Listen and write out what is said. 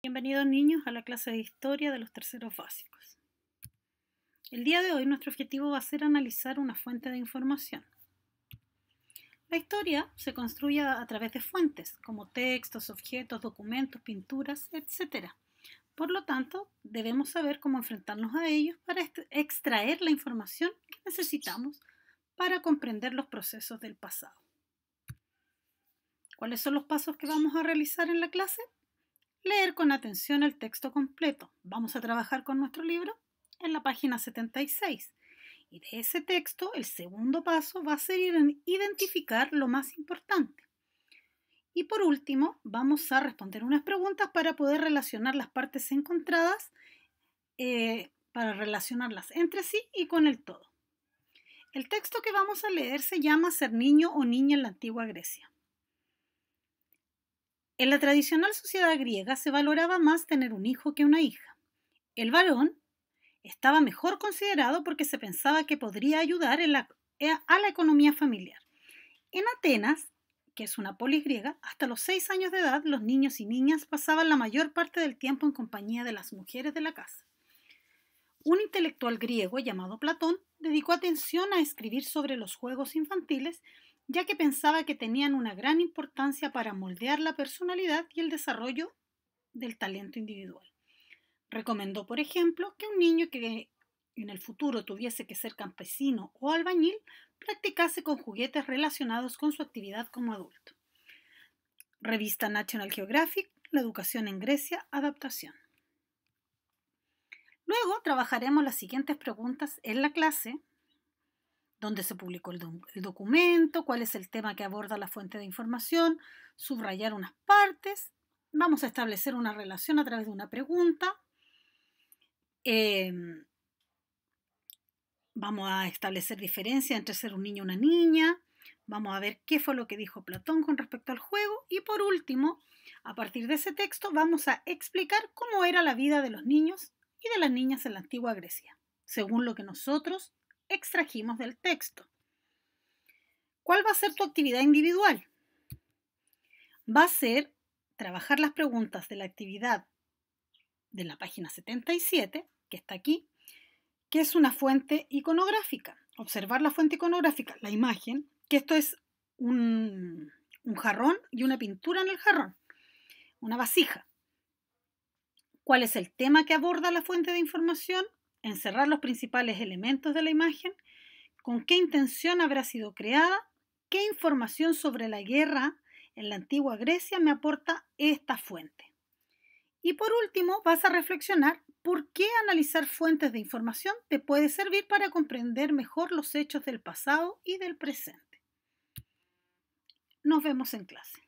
Bienvenidos niños a la clase de historia de los terceros básicos. El día de hoy nuestro objetivo va a ser analizar una fuente de información. La historia se construye a través de fuentes como textos, objetos, documentos, pinturas, etc. Por lo tanto, debemos saber cómo enfrentarnos a ellos para extraer la información que necesitamos para comprender los procesos del pasado. ¿Cuáles son los pasos que vamos a realizar en la clase? leer con atención el texto completo. Vamos a trabajar con nuestro libro en la página 76. Y de ese texto, el segundo paso va a ser identificar lo más importante. Y por último, vamos a responder unas preguntas para poder relacionar las partes encontradas, eh, para relacionarlas entre sí y con el todo. El texto que vamos a leer se llama Ser niño o niña en la antigua Grecia. En la tradicional sociedad griega se valoraba más tener un hijo que una hija. El varón estaba mejor considerado porque se pensaba que podría ayudar eh, a la economía familiar. En Atenas, que es una polis griega, hasta los seis años de edad los niños y niñas pasaban la mayor parte del tiempo en compañía de las mujeres de la casa. Un intelectual griego llamado Platón dedicó atención a escribir sobre los juegos infantiles ya que pensaba que tenían una gran importancia para moldear la personalidad y el desarrollo del talento individual. Recomendó, por ejemplo, que un niño que en el futuro tuviese que ser campesino o albañil practicase con juguetes relacionados con su actividad como adulto. Revista National Geographic, La educación en Grecia, adaptación. Luego trabajaremos las siguientes preguntas en la clase dónde se publicó el, documento, cuál es el tema que aborda la fuente de información, subrayar unas partes, vamos a establecer una relación a través de una pregunta, em, vamos a establecer diferencia entre ser un niño y una niña, vamos a ver qué fue lo que dijo Platón con respecto al juego y por último, a partir de ese texto vamos a explicar cómo era la vida de los niños y de las niñas en la antigua Grecia, según lo que nosotros extrajimos del texto. ¿Cuál va a ser tu actividad individual? Va a ser trabajar las preguntas de la actividad de la página 77, que está aquí, que es una fuente iconográfica. Observar la fuente iconográfica, la imagen, que esto es un, un jarrón y una pintura en el jarrón, una vasija. ¿Cuál es el tema que aborda la fuente de información? encerrar los principales elementos de la imagen, con qué intención habrá sido creada, qué información sobre la guerra en la antigua Grecia me aporta esta fuente. Y por último, vas a reflexionar por qué analizar fuentes de información te puede servir para comprender mejor los hechos del pasado y del presente. Nos vemos en clase.